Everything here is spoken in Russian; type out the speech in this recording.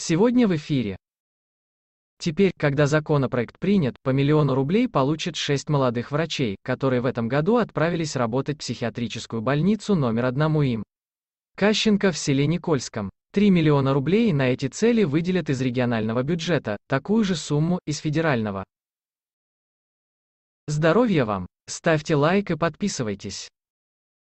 Сегодня в эфире. Теперь, когда законопроект принят, по миллиону рублей получат 6 молодых врачей, которые в этом году отправились работать в психиатрическую больницу номер одному им. Кащенко в селе Никольском. 3 миллиона рублей на эти цели выделят из регионального бюджета, такую же сумму, из федерального. Здоровья вам! Ставьте лайк и подписывайтесь.